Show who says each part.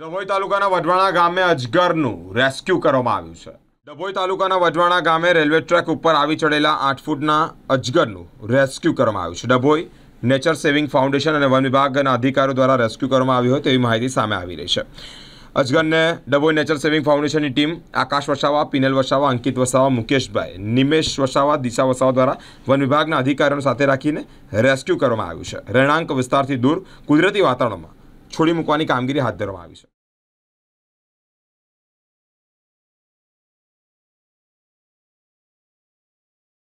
Speaker 1: ડભોઈ તાલુકાના વઢવાણા ગામે અજગરનું રેસ્ક્યુ કરવામાં આવ્યું છે ડભોઈ તાલુકાના વઢવાણા ગામે રેલવે ટ્રેક ઉપર આવી ચડેલા આઠ ફૂટના અજગરનું રેસ્ક્યુ કરવામાં આવ્યું છે ડભોઈ નેચર સેવિંગ ફાઉન્ડેશન અને વન વિભાગના અધિકારીઓ દ્વારા રેસ્ક્યુ કરવામાં આવ્યું હોય તેવી માહિતી સામે આવી રહી છે અજગરને ડભોઈ નેચર સેવિંગ ફાઉન્ડેશનની ટીમ આકાશ વસાવા પિનલ વસાવા અંકિત વસાવા મુકેશભાઈ નિમેશ વસાવા દિશા વસાવા દ્વારા વન વિભાગના અધિકારીઓ સાથે રાખીને રેસ્ક્યુ કરવામાં આવ્યું છે રહેણાંક વિસ્તારથી દૂર કુદરતી વાતાવરણમાં છોડી મૂકવાની કામગીરી હાથ ધરવામાં આવી છે